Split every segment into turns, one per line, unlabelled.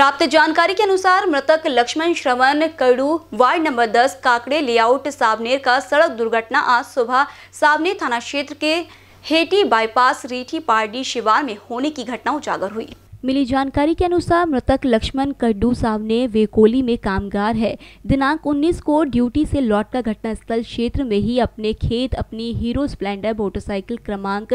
प्राप्त जानकारी के अनुसार मृतक Laxman Shravan Kadu ward number 10 Kakade layout Saoner का सड़क दुर्घटना आज सुबह सावनेर थाना क्षेत्र के हेटी बाईपास रीठी पार्डी शिवार में होने की घटना उजागर हुई मिली जानकारी के अनुसार मृतक लक्ष्मण कड्डू सावने वेकोली में कामगार है दिनांक 19 को ड्यूटी से लौटकर घटनास्थल क्षेत्र में ही अपने खेत अपनी हीरो स्प्लेंडर मोटरसाइकिल क्रमांक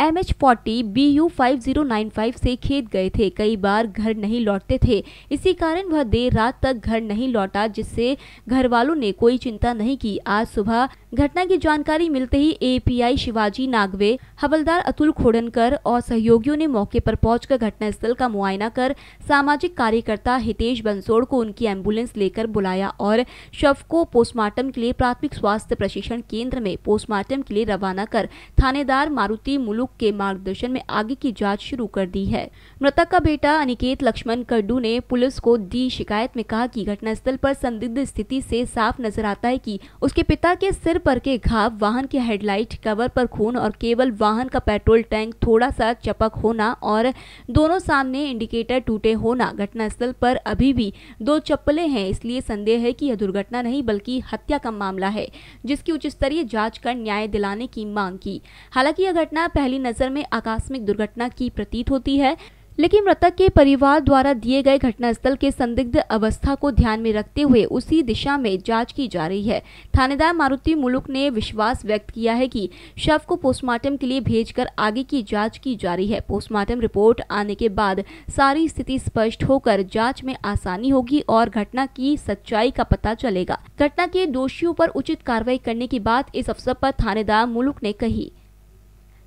M H forty B U five zero nine five से खेत गए थे कई बार घर नहीं लौटते थे इसी कारण वह देर रात तक घर नहीं लौटा जिससे घर वालों ने कोई चिंता नहीं की आज सुबह घटना की जानकारी मिलते ही एपीआई शिवाजी नागवे हवलदार अतुल खोडनकर और सहयोगियों ने मौके पर पहुंचकर घटनास्थल का मुआयना कर सामाजिक कार्यकर्ता हितेश बंसोड़ को उनकी एम्बुलेंस लेकर बुलाया और शव को पोस्टमार्टम के लिए प्राथमिक स्वास्थ्य प्रशिक्षण केंद्र में पोस्टमार्टम के लिए रवाना कर थानेदार मारुति मुलू आयोग के मार्गदर्शन में आगे की जांच शुरू कर दी है मृतक का बेटा अनिकेत लक्ष्मण कड्डू ने पुलिस को दी शिकायत में कहा कि घटनास्थल पर संदिग्ध स्थिति से साफ नजर आता है कि उसके पिता के सिर पर के घाव वाहन के हेडलाइट कवर पर खून और केवल वाहन का पेट्रोल टैंक थोड़ा सा चपक होना और दोनों सामने इंडिकेटर टूटे होना घटनास्थल पर अभी भी दो चप्पलें हैं इसलिए संदेह है कि यह दुर्घटना नहीं बल्कि हत्या का मामला है जिसकी उच्च स्तरीय जांच कर न्याय दिलाने की मांग की हालांकि यह घटना पहली पहली नज़र में आकस्मिक दुर्घटना की प्रतीत होती है लेकिन मृतक के परिवार द्वारा दिए गए घटनास्थल के संदिग्ध अवस्था को ध्यान में रखते हुए उसी दिशा में जांच की जा रही है थानेदार मारुति मुलुक ने विश्वास व्यक्त किया है कि शव को पोस्टमार्टम के लिए भेजकर आगे की जांच की जा रही है पोस्टमार्टम रिपोर्ट आने के बाद सारी स्थिति स्पष्ट होकर जाँच में आसानी होगी और घटना की सच्चाई का पता चलेगा घटना के दोषियों आरोप उचित कार्रवाई करने की बात इस अवसर आरोप थानेदार मुलुक ने कही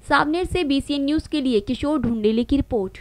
सावनेर से बीसीएन न्यूज़ के लिए किशोर ढूंढेले की रिपोर्ट